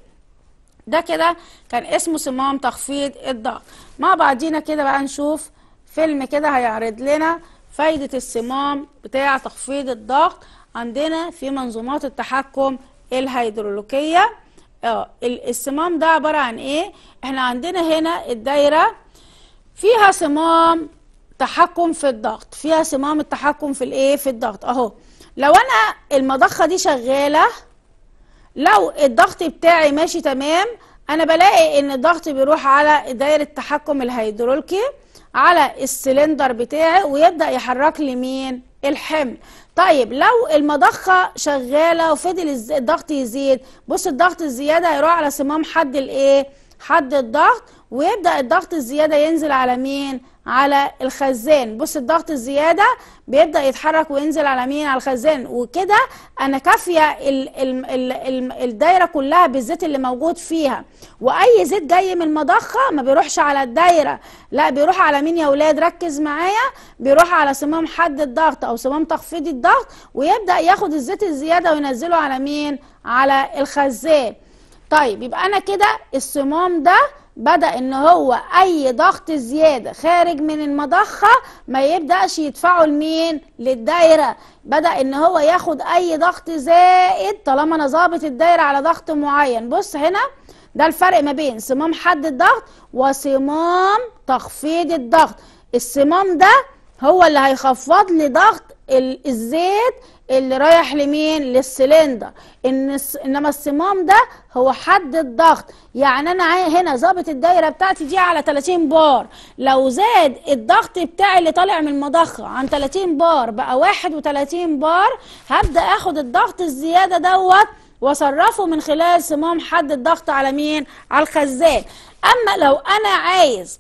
ده كده كان اسمه صمام تخفيض الضغط مع بعضينا كده بقى نشوف فيلم كده هيعرض لنا فايدة الصمام بتاع تخفيض الضغط عندنا في منظومات التحكم الهيدروليكية اه الصمام ده عبارة عن ايه احنا عندنا هنا الدايرة فيها صمام تحكم في الضغط فيها صمام التحكم في الايه في الضغط اهو لو انا المضخه دي شغاله لو الضغط بتاعي ماشي تمام انا بلاقي ان الضغط بيروح على دايره التحكم الهيدروليكي على السلندر بتاعي ويبدا يحرك لي مين الحمل طيب لو المضخه شغاله وفضل الضغط يزيد بص الضغط الزياده هيروح على صمام حد الايه حد الضغط ويبدا الضغط الزياده ينزل على مين على الخزان بص الضغط الزياده بيبدا يتحرك وينزل على مين على الخزان وكده انا كافيه الدايره كلها بالزيت اللي موجود فيها واي زيت جاي من المضخه ما بيروحش على الدايره لا بيروح على مين يا ولاد ركز معايا بيروح على صمام حد الضغط او صمام تخفيض الضغط ويبدا ياخد الزيت الزياده وينزله على مين على الخزان طيب يبقى انا كده الصمام ده بدأ ان هو اي ضغط زيادة خارج من المضخة ما يبدأش يدفعه لمين للدايرة بدأ ان هو ياخد اي ضغط زائد طالما انا ظابط الدايرة على ضغط معين بص هنا ده الفرق ما بين صمام حد الضغط وصمام تخفيض الضغط الصمام ده هو اللي هيخفض لي ضغط الزيت اللي رايح لمين للسلندر إن انما الصمام ده هو حد الضغط يعني انا هنا ظابط الدايره بتاعتي دي على 30 بار لو زاد الضغط بتاعي اللي طالع من المضخه عن 30 بار بقى 31 بار هبدا اخد الضغط الزياده دوت واصرفه من خلال صمام حد الضغط على مين على الخزان اما لو انا عايز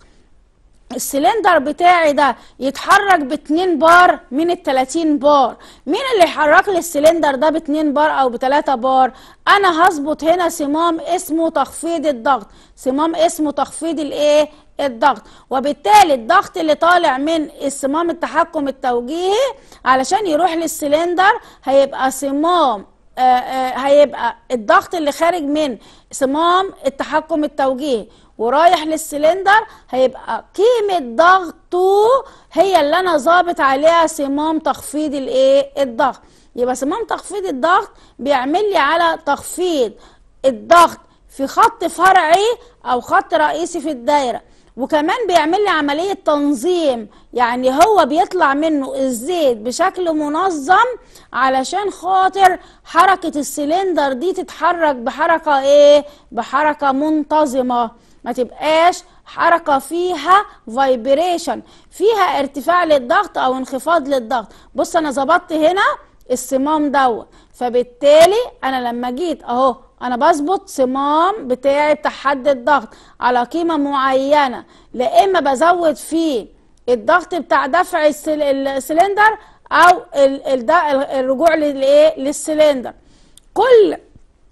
السلندر بتاعي ده يتحرك ب 2 بار من ال 30 بار مين اللي يحرك لي السلندر ده ب 2 بار او ب 3 بار انا هظبط هنا صمام اسمه تخفيض الضغط صمام اسمه تخفيض الايه الضغط وبالتالي الضغط اللي طالع من الصمام التحكم التوجيهي علشان يروح للسلندر هيبقى صمام آه، آه، هيبقى الضغط اللي خارج من صمام التحكم التوجيهي ورايح للسلندر هيبقى قيمه ضغطه هي اللي انا ظابط عليها صمام تخفيض الايه الضغط يبقى صمام تخفيض الضغط بيعمل لي على تخفيض الضغط في خط فرعي او خط رئيسي في الدايره وكمان بيعمل لي عملية تنظيم يعني هو بيطلع منه الزيت بشكل منظم علشان خاطر حركة السلندر دي تتحرك بحركة ايه بحركة منتظمة ما تبقاش حركة فيها فايبريشن فيها ارتفاع للضغط او انخفاض للضغط بص انا ظبطت هنا الصمام دوت فبالتالي انا لما جيت اهو انا بظبط صمام بتاعي بتاع حد الضغط على قيمة معينة لا اما بزود فيه الضغط بتاع دفع السلندر او الرجوع للايه للسلندر كل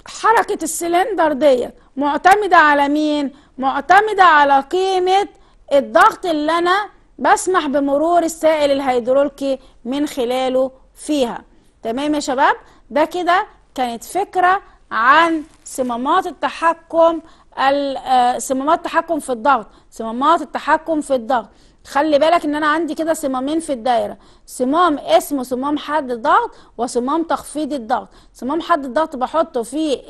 حركة السلندر ديت معتمدة على مين معتمدة على قيمة الضغط اللي أنا بسمح بمرور السائل الهيدروليكي من خلاله فيها تمام يا شباب ده كده كانت فكرة عن صمامات التحكم آه، صمامات التحكم في الضغط صمامات التحكم في الضغط خلي بالك ان انا عندي كده صمامين في الدايره صمام اسمه صمام حد الضغط وصمام تخفيض الضغط صمام حد الضغط بحطه في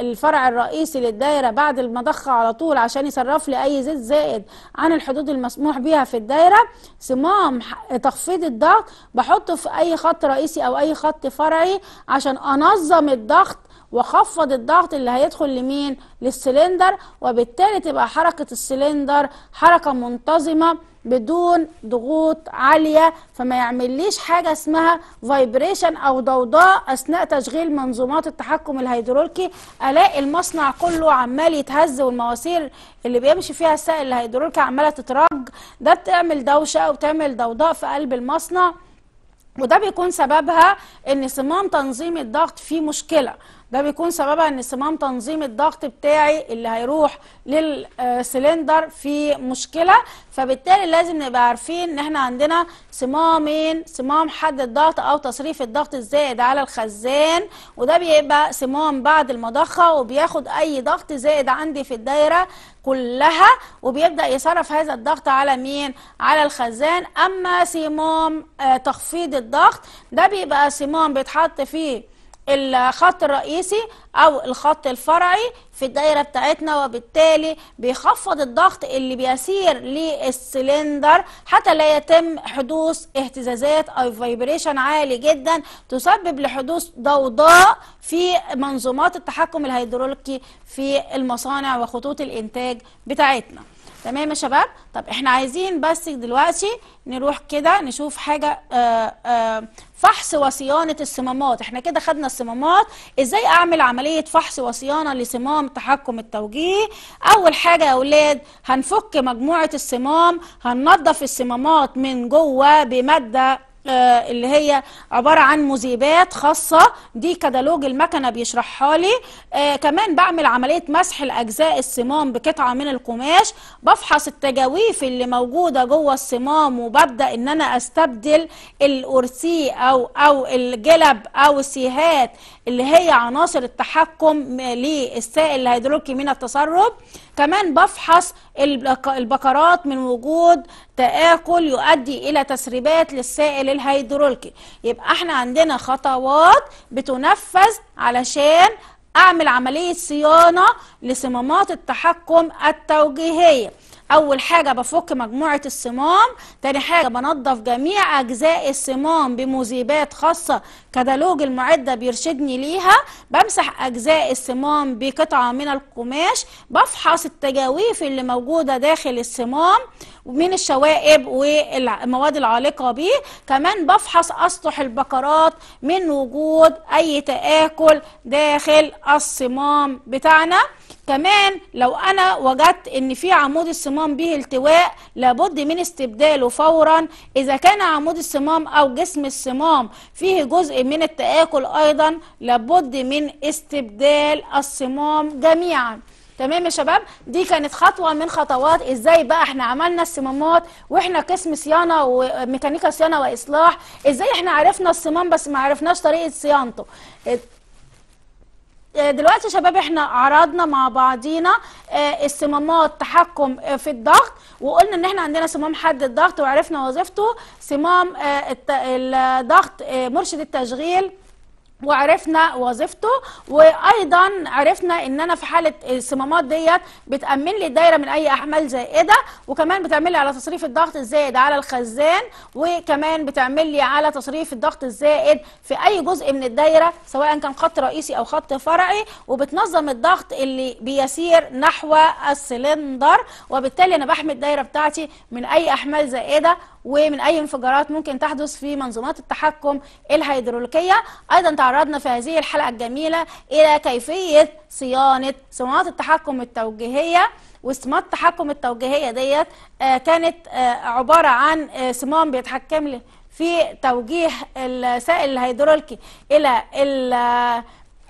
الفرع الرئيسي للدايره بعد المضخه على طول عشان يصرف لي اي زيت زائد عن الحدود المسموح بها في الدايره صمام تخفيض الضغط بحطه في اي خط رئيسي او اي خط فرعي عشان انظم الضغط وخفض الضغط اللي هيدخل لمين للسلندر وبالتالي تبقى حركه السلندر حركه منتظمه بدون ضغوط عالية فما يعمليش حاجة اسمها فايبريشن أو ضوضاء أثناء تشغيل منظومات التحكم الهيدروليكي ألاقي المصنع كله عمال يتهز والمواسير اللي بيمشي فيها السائل الهيدروليكي عمالة تترج ده بتعمل دوشة وتعمل ضوضاء في قلب المصنع وده بيكون سببها ان صمام تنظيم الضغط فيه مشكله ده بيكون سببها ان صمام تنظيم الضغط بتاعي اللي هيروح للسلندر في مشكله فبالتالي لازم نبقى عارفين ان احنا عندنا صمامين صمام حد الضغط او تصريف الضغط الزائد على الخزان وده بيبقى صمام بعد المضخه وبياخد اي ضغط زائد عندي في الدايره كلها وبيبدا يصرف هذا الضغط على مين على الخزان اما صمام آه، تخفيض الضغط ده بيبقى صمام بيتحط فيه الخط الرئيسي او الخط الفرعي في الدايره بتاعتنا وبالتالي بيخفض الضغط اللي بيسير للسلندر حتى لا يتم حدوث اهتزازات او فايبريشن عالي جدا تسبب لحدوث ضوضاء في منظومات التحكم الهيدروليكي في المصانع وخطوط الانتاج بتاعتنا تمام يا شباب طب احنا عايزين بس دلوقتي نروح كده نشوف حاجه آآ آه، آآ آه، فحص وصيانه الصمامات احنا كده خدنا الصمامات ازاي اعمل عمليه فحص وصيانه لصمام تحكم التوجيه اول حاجه يا اولاد هنفك مجموعه الصمام هننضف الصمامات من جوه بماده آه، اللي هي عبارة عن مذيبات خاصة دي كتالوج المكنة بيشرحها لي آه كمان بعمل عملية مسح الأجزاء الصمام بقطعة من القماش بفحص التجاويف اللي موجودة جوه الصمام وببدأ إن أنا أستبدل الأرسي أو أو الجلب أو السيهات اللي هي عناصر التحكم للسائل الهيدروليكي من التسرب كمان بفحص البقرات من وجود تآكل يؤدي إلى تسريبات للسائل للهيدروليكي يبقى احنا عندنا خطوات بتنفذ علشان اعمل عمليه صيانه لصمامات التحكم التوجيهيه اول حاجه بفك مجموعه الصمام تاني حاجه بنظف جميع اجزاء الصمام بمذيبات خاصه كتالوج المعده بيرشدني ليها بمسح اجزاء الصمام بقطعه من القماش بفحص التجاويف اللي موجوده داخل الصمام ومن الشوائب والمواد العالقه بيه كمان بفحص اسطح البقرات من وجود اي تاكل داخل الصمام بتاعنا كمان لو انا وجدت ان في عمود الصمام به التواء لابد من استبداله فورا اذا كان عمود الصمام او جسم الصمام فيه جزء من التآكل ايضا لابد من استبدال الصمام جميعا تمام يا شباب دي كانت خطوه من خطوات ازاي بقى احنا عملنا الصمامات واحنا قسم صيانه وميكانيكا صيانه واصلاح ازاي احنا عرفنا الصمام بس ما عرفناش طريقه صيانته آه، دلوقتي يا شباب احنا عرضنا مع بعضينا آه، الصمامات تحكم آه، في الضغط وقلنا ان احنا عندنا صمام حد الضغط وعرفنا وظيفته صمام الضغط مرشد التشغيل وعرفنا وظيفته وايضا عرفنا ان انا في حاله الصمامات ديت بتامن لي الدايره من اي احمال زائده وكمان بتعمل لي على تصريف الضغط الزائد على الخزان وكمان بتعمل لي على تصريف الضغط الزائد في اي جزء من الدايره سواء كان خط رئيسي او خط فرعي وبتنظم الضغط اللي بيسير نحو السلندر وبالتالي انا بحمي الدايره بتاعتي من اي احمال زائده ومن أي انفجارات ممكن تحدث في منظومات التحكم الهيدروليكية أيضا تعرضنا في هذه الحلقة الجميلة إلى كيفية صيانة صناعات التحكم التوجيهية وسمات التحكم التوجيهية ديت آه، كانت آه، عبارة عن آه، صمام بيتحكم في توجيه السائل الهيدروليكي إلى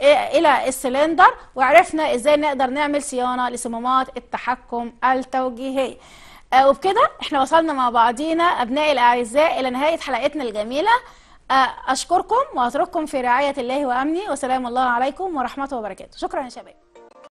الى السلندر وعرفنا ازاي نقدر نعمل صيانه لصمامات التحكم التوجيهيه آه، وبكده احنا وصلنا مع بعضينا أبنائي الأعزاء إلى نهاية حلقتنا الجميلة آه، أشكركم وأترككم في رعاية الله وامني وسلام الله عليكم ورحمته وبركاته شكرا يا شباب